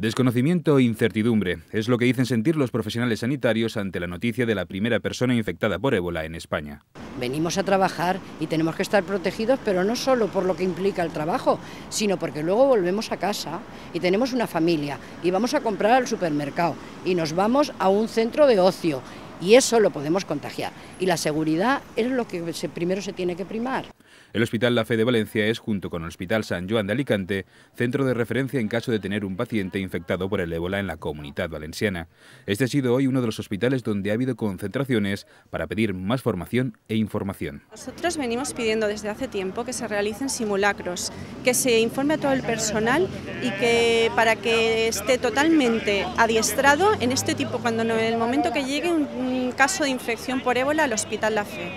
Desconocimiento e incertidumbre es lo que dicen sentir los profesionales sanitarios ante la noticia de la primera persona infectada por ébola en España. Venimos a trabajar y tenemos que estar protegidos, pero no solo por lo que implica el trabajo, sino porque luego volvemos a casa y tenemos una familia y vamos a comprar al supermercado y nos vamos a un centro de ocio y eso lo podemos contagiar. Y la seguridad es lo que primero se tiene que primar. El Hospital La Fe de Valencia es, junto con el Hospital San Joan de Alicante, centro de referencia en caso de tener un paciente infectado por el ébola en la comunidad valenciana. Este ha sido hoy uno de los hospitales donde ha habido concentraciones para pedir más formación e información. Nosotros venimos pidiendo desde hace tiempo que se realicen simulacros, que se informe a todo el personal y que para que esté totalmente adiestrado en este tipo, cuando en el momento que llegue un caso de infección por ébola al Hospital La Fe.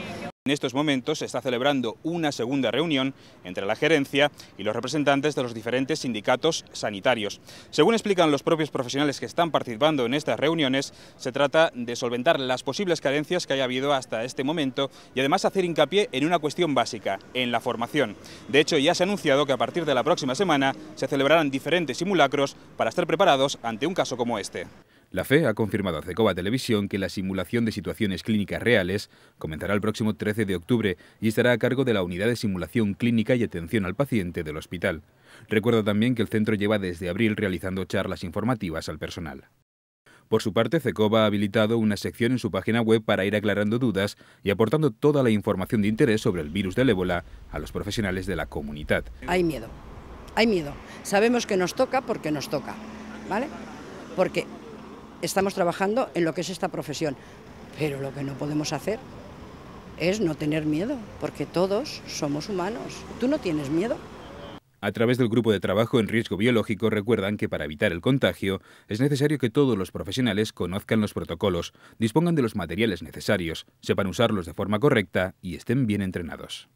En estos momentos se está celebrando una segunda reunión entre la gerencia y los representantes de los diferentes sindicatos sanitarios. Según explican los propios profesionales que están participando en estas reuniones, se trata de solventar las posibles carencias que haya habido hasta este momento y además hacer hincapié en una cuestión básica, en la formación. De hecho, ya se ha anunciado que a partir de la próxima semana se celebrarán diferentes simulacros para estar preparados ante un caso como este. La FE ha confirmado a Cecoba Televisión que la simulación de situaciones clínicas reales comenzará el próximo 13 de octubre y estará a cargo de la Unidad de Simulación Clínica y Atención al Paciente del hospital. Recuerda también que el centro lleva desde abril realizando charlas informativas al personal. Por su parte, CECOBA ha habilitado una sección en su página web para ir aclarando dudas y aportando toda la información de interés sobre el virus del ébola a los profesionales de la comunidad. Hay miedo, hay miedo. Sabemos que nos toca porque nos toca, ¿vale? Porque estamos trabajando en lo que es esta profesión, pero lo que no podemos hacer es no tener miedo, porque todos somos humanos. ¿Tú no tienes miedo? A través del grupo de trabajo en riesgo biológico recuerdan que para evitar el contagio es necesario que todos los profesionales conozcan los protocolos, dispongan de los materiales necesarios, sepan usarlos de forma correcta y estén bien entrenados.